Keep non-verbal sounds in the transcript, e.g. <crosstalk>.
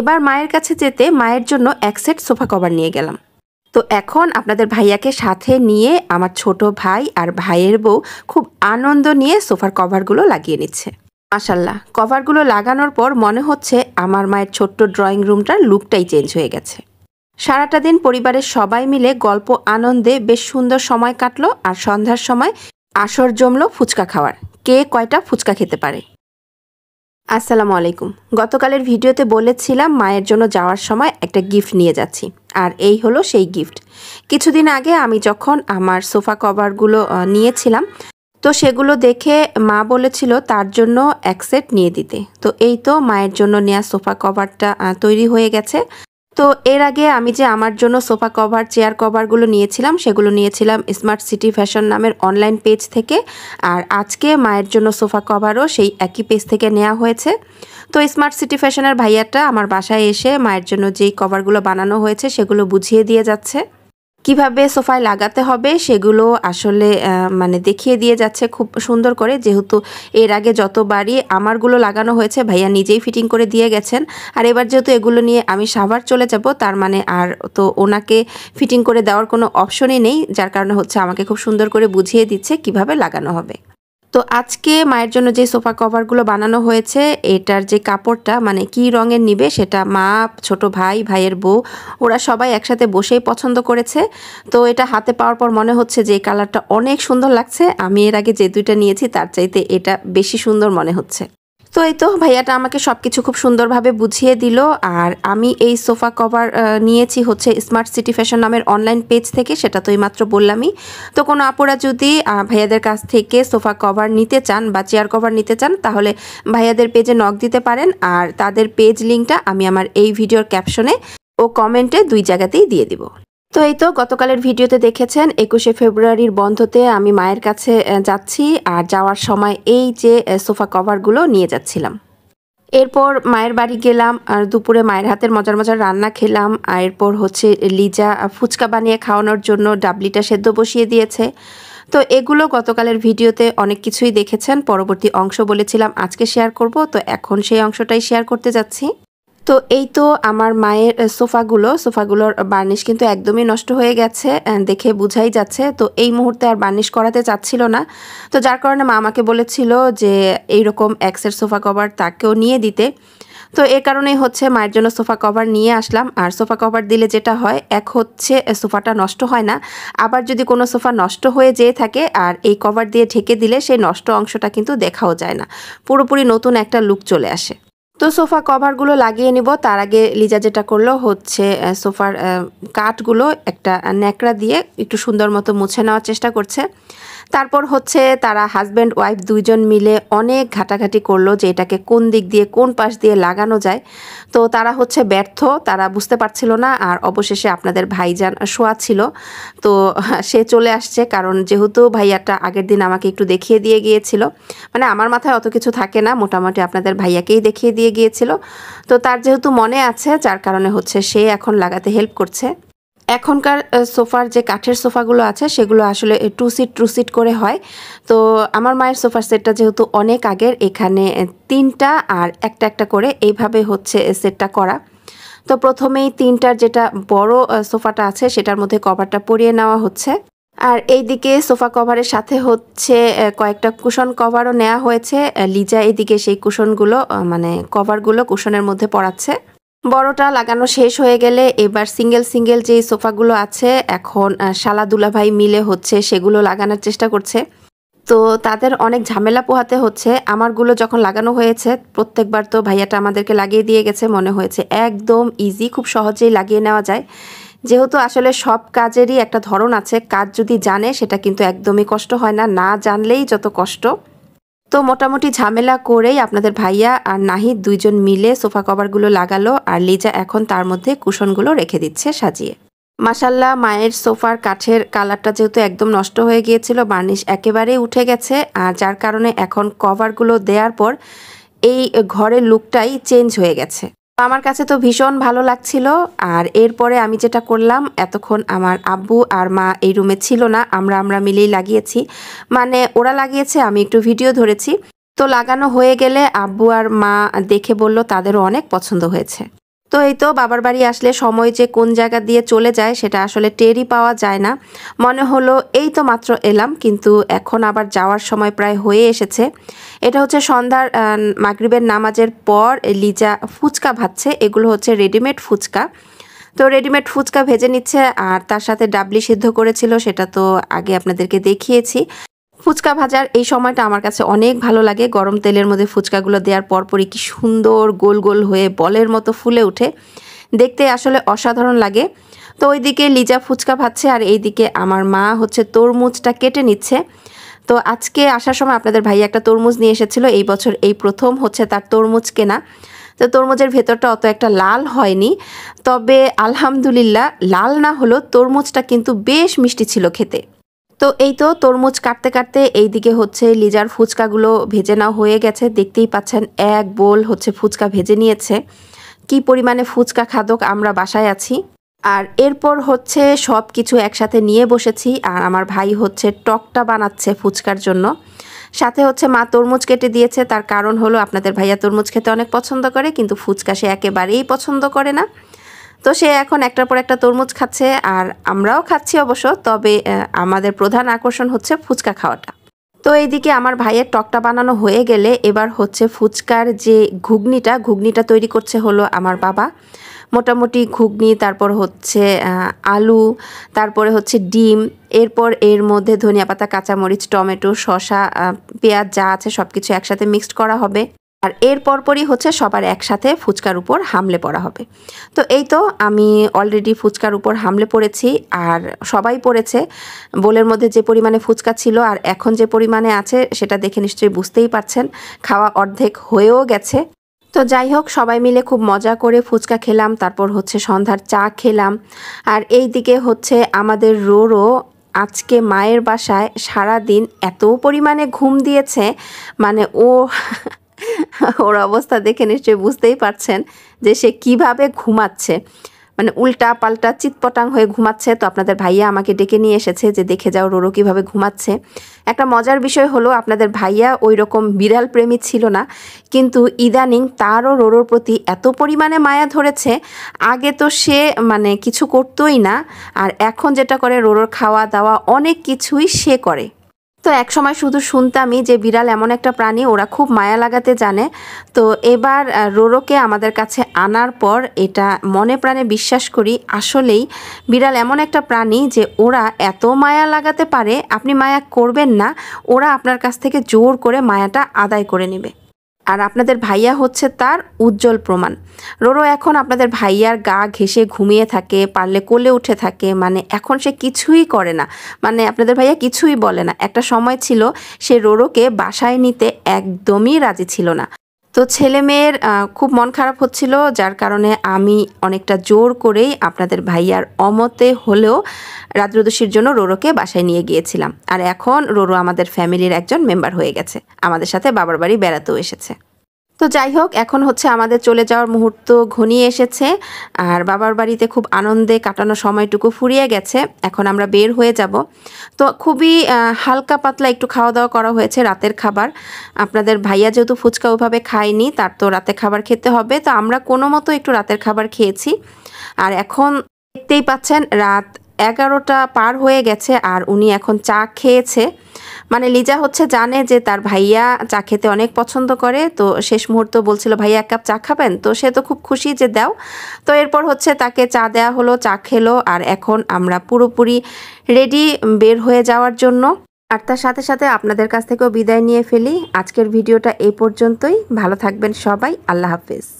এবার মায়ের কাছে যেতে মায়ের জন্য এক সেট সোফা কভার নিয়ে গেলাম তো এখন আপনাদের ভাইয়াকে সাথে নিয়ে আমার ছোট ভাই আর ভাইয়ের বউ খুব আনন্দ নিয়ে সোফার কভারগুলো লাগিয়ে নিচ্ছে মাসাল্লাহ কভারগুলো লাগানোর পর মনে হচ্ছে আমার মায়ের ছোট্ট ড্রয়িং রুমটার লুকটাই চেঞ্জ হয়ে গেছে সারাটা দিন পরিবারের সবাই মিলে গল্প আনন্দে বেশ সুন্দর সময় কাটলো আর সন্ধ্যার সময় আসর জমলো ফুচকা খাওয়ার কে কয়টা ফুচকা খেতে পারে আসসালামু আলাইকুম গতকালের ভিডিওতে বলেছিলাম মায়ের জন্য যাওয়ার সময় একটা গিফট নিয়ে যাচ্ছি আর এই হলো সেই গিফট কিছুদিন আগে আমি যখন আমার সোফা কভারগুলো নিয়েছিলাম তো সেগুলো দেখে মা বলেছিল তার জন্য এক সেট নিয়ে দিতে তো এই তো মায়ের জন্য নেওয়া সোফা কভারটা তৈরি হয়ে গেছে তো এর আগে আমি যে আমার জন্য সোফা কভার চেয়ার কভারগুলো নিয়েছিলাম সেগুলো নিয়েছিলাম স্মার্ট সিটি ফ্যাশন নামের অনলাইন পেজ থেকে আর আজকে মায়ের জন্য সোফা কভারও সেই একই পেজ থেকে নেওয়া হয়েছে তো স্মার্ট সিটি ফ্যাশনের ভাইয়াটা আমার বাসায় এসে মায়ের জন্য যেই কভারগুলো বানানো হয়েছে সেগুলো বুঝিয়ে দিয়ে যাচ্ছে কিভাবে সোফায় লাগাতে হবে সেগুলো আসলে মানে দেখিয়ে দিয়ে যাচ্ছে খুব সুন্দর করে যেহেতু এর আগে যতবারই আমারগুলো লাগানো হয়েছে ভাইয়া নিজেই ফিটিং করে দিয়ে গেছেন আর এবার যেহেতু এগুলো নিয়ে আমি সাভার চলে যাব তার মানে আর তো ওনাকে ফিটিং করে দেওয়ার কোনো অপশনই নেই যার কারণে হচ্ছে আমাকে খুব সুন্দর করে বুঝিয়ে দিচ্ছে কিভাবে লাগানো হবে তো আজকে মায়ের জন্য যে সোফা কভারগুলো বানানো হয়েছে এটার যে কাপড়টা মানে কি রঙের নিবে সেটা মা ছোট ভাই ভাইয়ের বউ ওরা সবাই একসাথে বসেই পছন্দ করেছে তো এটা হাতে পাওয়ার পর মনে হচ্ছে যে এই কালারটা অনেক সুন্দর লাগছে আমি এর আগে যে দুইটা নিয়েছি তার চাইতে এটা বেশি সুন্দর মনে হচ্ছে তো এই তো ভাইয়াটা আমাকে সব কিছু খুব সুন্দরভাবে বুঝিয়ে দিল আর আমি এই সোফা কভার নিয়েছি হচ্ছে স্মার্ট সিটি ফ্যাশন নামের অনলাইন পেজ থেকে সেটা তো মাত্র বললামই তো কোনো আপুরা যদি ভাইয়াদের কাছ থেকে সোফা কভার নিতে চান বা চেয়ার কভার নিতে চান তাহলে ভাইয়াদের পেজে নক দিতে পারেন আর তাদের পেজ লিঙ্কটা আমি আমার এই ভিডিওর ক্যাপশনে ও কমেন্টে দুই জায়গাতেই দিয়ে দিব তো এই তো গতকালের ভিডিওতে দেখেছেন একুশে ফেব্রুয়ারির বন্ধতে আমি মায়ের কাছে যাচ্ছি আর যাওয়ার সময় এই যে সোফা কভারগুলো নিয়ে যাচ্ছিলাম এরপর মায়ের বাড়ি গেলাম আর দুপুরে মায়ের হাতের মজার মজার রান্না খেলাম আর এরপর হচ্ছে লিজা ফুচকা বানিয়ে খাওয়ানোর জন্য ডাবলিটা সেদ্ধ বসিয়ে দিয়েছে তো এগুলো গতকালের ভিডিওতে অনেক কিছুই দেখেছেন পরবর্তী অংশ বলেছিলাম আজকে শেয়ার করব তো এখন সেই অংশটাই শেয়ার করতে যাচ্ছি তো এই তো আমার মায়ের সোফাগুলো সোফাগুলোর বার্নিশ কিন্তু একদমই নষ্ট হয়ে গেছে দেখে বুঝাই যাচ্ছে তো এই মুহূর্তে আর বার্নিশ করাতে চাচ্ছিল না তো যার কারণে মা আমাকে বলেছিল যে এইরকম এক্সের সোফা কভার তাকেও নিয়ে দিতে তো এ কারণেই হচ্ছে মায়ের জন্য সোফা কভার নিয়ে আসলাম আর সোফা কভার দিলে যেটা হয় এক হচ্ছে সোফাটা নষ্ট হয় না আবার যদি কোনো সোফা নষ্ট হয়ে যেয়ে থাকে আর এই কভার দিয়ে ঢেকে দিলে সেই নষ্ট অংশটা কিন্তু দেখাও যায় না পুরোপুরি নতুন একটা লুক চলে আসে তো সোফা কভারগুলো লাগিয়ে নিব তার আগে লিজা যেটা করলো হচ্ছে সোফার কাঠগুলো একটা ন্যাকড়া দিয়ে একটু সুন্দর মতো মুছে নেওয়ার চেষ্টা করছে তারপর হচ্ছে তারা হাজব্যান্ড ওয়াইফ দুইজন মিলে অনেক ঘাটাঘাটি করলো যে এটাকে কোন দিক দিয়ে কোন পাশ দিয়ে লাগানো যায় তো তারা হচ্ছে ব্যর্থ তারা বুঝতে পারছিল না আর অবশেষে আপনাদের ভাইজান শোয়া ছিল তো সে চলে আসছে কারণ যেহেতু ভাইয়াটা আগের দিন আমাকে একটু দেখিয়ে দিয়ে গিয়েছিল মানে আমার মাথায় অত কিছু থাকে না মোটামুটি আপনাদের ভাইয়াকেই দেখিয়ে দিয়ে গিয়েছিল তো তার যেহেতু মনে আছে যার কারণে হচ্ছে সে এখন লাগাতে হেল্প করছে এখনকার সোফার যে কাঠের সোফাগুলো আছে সেগুলো আসলে টু সিট টু সিট করে হয় তো আমার মায়ের সোফার সেটটা যেহেতু অনেক আগের এখানে তিনটা আর একটা একটা করে এইভাবে হচ্ছে সেটটা করা তো প্রথমেই তিনটার যেটা বড় সোফাটা আছে সেটার মধ্যে কভারটা পরিয়ে নেওয়া হচ্ছে আর এইদিকে সোফা কভারের সাথে হচ্ছে কয়েকটা কুশন কভারও নেওয়া হয়েছে লিজা এদিকে সেই কুশনগুলো মানে কভারগুলো কুশনের মধ্যে পড়াচ্ছে বড়টা লাগানো শেষ হয়ে গেলে এবার সিঙ্গেল সিঙ্গেল যে সোফাগুলো আছে এখন শালা দুলাভাই মিলে হচ্ছে সেগুলো লাগানোর চেষ্টা করছে তো তাদের অনেক ঝামেলা পোহাতে হচ্ছে আমারগুলো যখন লাগানো হয়েছে প্রত্যেকবার তো ভাইয়াটা আমাদেরকে লাগিয়ে দিয়ে গেছে মনে হয়েছে একদম ইজি খুব সহজেই লাগিয়ে নেওয়া যায় যেহেতু আসলে সব কাজেরই একটা ধরন আছে কাজ যদি জানে সেটা কিন্তু একদমই কষ্ট হয় না না জানলেই যত কষ্ট তো মোটামুটি ঝামেলা করেই আপনাদের ভাইয়া আর নাহিদ দুইজন মিলে সোফা কভারগুলো লাগালো আর লিজা এখন তার মধ্যে কুশনগুলো রেখে দিচ্ছে সাজিয়ে মাসাল্লাহ মায়ের সোফার কাঠের কালারটা যেহেতু একদম নষ্ট হয়ে গিয়েছিল বার্নিশ একেবারেই উঠে গেছে আর যার কারণে এখন কভারগুলো দেওয়ার পর এই ঘরের লুকটাই চেঞ্জ হয়ে গেছে আমার কাছে তো ভীষণ ভালো লাগছিল আর এরপরে আমি যেটা করলাম এতক্ষণ আমার আব্বু আর মা এই রুমে ছিল না আমরা আমরা মিলেই লাগিয়েছি মানে ওরা লাগিয়েছে আমি একটু ভিডিও ধরেছি তো লাগানো হয়ে গেলে আব্বু আর মা দেখে বলল তাদেরও অনেক পছন্দ হয়েছে তো এই তো বাবার বাড়ি আসলে সময় যে কোন জায়গা দিয়ে চলে যায় সেটা আসলে টেরই পাওয়া যায় না মনে হলো এই তো মাত্র এলাম কিন্তু এখন আবার যাওয়ার সময় প্রায় হয়ে এসেছে এটা হচ্ছে সন্ধ্যার মাগরিবের নামাজের পর লিজা ফুচকা ভাজছে এগুলো হচ্ছে রেডিমেড ফুচকা তো রেডিমেড ফুচকা ভেজে নিচ্ছে আর তার সাথে ডাবলি সিদ্ধ করেছিল সেটা তো আগে আপনাদেরকে দেখিয়েছি ফুচকা ভাজার এই সময়টা আমার কাছে অনেক ভালো লাগে গরম তেলের মধ্যে ফুচকাগুলো দেওয়ার পরপরই কি সুন্দর গোল গোল হয়ে বলের মতো ফুলে ওঠে দেখতে আসলে অসাধারণ লাগে তো ওইদিকে লিজা ফুচকা ভাজছে আর এইদিকে আমার মা হচ্ছে তরমুজটা কেটে নিচ্ছে তো আজকে আসার সময় আপনাদের ভাই একটা তরমুজ নিয়ে এসেছিল এই বছর এই প্রথম হচ্ছে তার তরমুজ কেনা তো তরমুজের ভেতরটা অত একটা লাল হয়নি তবে আলহামদুলিল্লাহ লাল না হলেও তরমুজটা কিন্তু বেশ মিষ্টি ছিল খেতে তো এই তো তরমুজ কাটতে কাটতে এই দিকে হচ্ছে লিজার ফুচকাগুলো ভেজে নাও হয়ে গেছে দেখতেই পাচ্ছেন এক বোল হচ্ছে ফুচকা ভেজে নিয়েছে কি পরিমাণে ফুচকা খাদক আমরা বাসায় আছি আর এরপর হচ্ছে সব কিছু একসাথে নিয়ে বসেছি আর আমার ভাই হচ্ছে টকটা বানাচ্ছে ফুচকার জন্য সাথে হচ্ছে মা তরমুজ কেটে দিয়েছে তার কারণ হলো আপনাদের ভাইয়া তরমুজ খেতে অনেক পছন্দ করে কিন্তু ফুচকা সে একেবারেই পছন্দ করে না তো সে এখন একটার পর একটা তরমুজ খাচ্ছে আর আমরাও খাচ্ছি অবশ্য তবে আমাদের প্রধান আকর্ষণ হচ্ছে ফুচকা খাওয়াটা তো এইদিকে আমার ভাইয়ের টকটা বানানো হয়ে গেলে এবার হচ্ছে ফুচকার যে ঘুগনিটা ঘুগনিটা তৈরি করছে হলো আমার বাবা মোটামুটি ঘুগনি তারপর হচ্ছে আলু তারপরে হচ্ছে ডিম এরপর এর মধ্যে ধনিয়া পাতা কাঁচামরিচ টমেটো শসা পেঁয়াজ যা আছে সব কিছু একসাথে মিক্সড করা হবে আর এর পরপরই হচ্ছে সবার একসাথে ফুচকার উপর হামলে পড়া হবে তো এই তো আমি অলরেডি ফুচকার উপর হামলে পড়েছি আর সবাই পড়েছে বোলের মধ্যে যে পরিমাণে ফুচকা ছিল আর এখন যে পরিমাণে আছে সেটা দেখে নিশ্চয়ই বুঝতেই পারছেন খাওয়া অর্ধেক হয়েও গেছে তো যাই হোক সবাই মিলে খুব মজা করে ফুচকা খেলাম তারপর হচ্ছে সন্ধ্যার চা খেলাম আর এই দিকে হচ্ছে আমাদের রোরো আজকে মায়ের বাসায় সারা দিন এত পরিমাণে ঘুম দিয়েছে মানে ও <laughs> ওর অবস্থা দেখে নিশ্চয়ই বুঝতেই পারছেন যে সে কিভাবে ঘুমাচ্ছে মানে উল্টা পাল্টা চিৎপটাং হয়ে ঘুমাচ্ছে তো আপনাদের ভাইয়া আমাকে ডেকে নিয়ে এসেছে যে দেখে যাও রোরো কীভাবে ঘুমাচ্ছে একটা মজার বিষয় হলো আপনাদের ভাইয়া ওই রকম বিড়াল প্রেমী ছিল না কিন্তু ইদানিং তারও রোরোর প্রতি এত পরিমাণে মায়া ধরেছে আগে তো সে মানে কিছু করতোই না আর এখন যেটা করে রোরোর খাওয়া দাওয়া অনেক কিছুই সে করে তো এক সময় শুধু শুনতামই যে বিড়াল এমন একটা প্রাণী ওরা খুব মায়া লাগাতে জানে তো এবার রোরোকে আমাদের কাছে আনার পর এটা মনে প্রাণে বিশ্বাস করি আসলেই বিড়াল এমন একটা প্রাণী যে ওরা এত মায়া লাগাতে পারে আপনি মায়া করবেন না ওরা আপনার কাছ থেকে জোর করে মায়াটা আদায় করে নেবে আর আপনাদের ভাইয়া হচ্ছে তার উজ্জ্বল প্রমাণ রোরো এখন আপনাদের ভাইয়ার গা ঘেসে ঘুমিয়ে থাকে পারলে কোলে উঠে থাকে মানে এখন সে কিছুই করে না মানে আপনাদের ভাইয়া কিছুই বলে না একটা সময় ছিল সে রোরোকে বাসায় নিতে একদমই রাজি ছিল না তো ছেলে মেয়ের খুব মন খারাপ হচ্ছিল যার কারণে আমি অনেকটা জোর করেই আপনাদের ভাইয়ার অমতে হলেও রাদ্রদোষীর জন্য রোরোকে বাসায় নিয়ে গিয়েছিলাম আর এখন রোরো আমাদের ফ্যামিলির একজন মেম্বার হয়ে গেছে আমাদের সাথে বাবার বাড়ি বেড়াতেও এসেছে তো যাই হোক এখন হচ্ছে আমাদের চলে যাওয়ার মুহূর্ত ঘনিয়ে এসেছে আর বাবার বাড়িতে খুব আনন্দে কাটানো সময়টুকু ফুরিয়ে গেছে এখন আমরা বের হয়ে যাব তো খুবই হালকা পাতলা একটু খাওয়া দাওয়া করা হয়েছে রাতের খাবার আপনাদের ভাইয়া যেহেতু ফুচকা ওভাবে খায়নি তার তো রাতে খাবার খেতে হবে তো আমরা কোনো মতো একটু রাতের খাবার খেয়েছি আর এখন দেখতেই পাচ্ছেন রাত এগারোটা পার হয়ে গেছে আর উনি এখন চা খেয়েছে মানে লিজা হচ্ছে জানে যে তার ভাইয়া চা খেতে অনেক পছন্দ করে তো শেষ মুহূর্ত বলছিল ভাইয়া এক কাপ চা খাবেন তো সে তো খুব খুশি যে দাও তো এরপর হচ্ছে তাকে চা দেয়া হলো চা খেলো আর এখন আমরা পুরোপুরি রেডি বের হয়ে যাওয়ার জন্য আর তার সাথে সাথে আপনাদের কাছ থেকেও বিদায় নিয়ে ফেলি আজকের ভিডিওটা এই পর্যন্তই ভালো থাকবেন সবাই আল্লাহ হাফিজ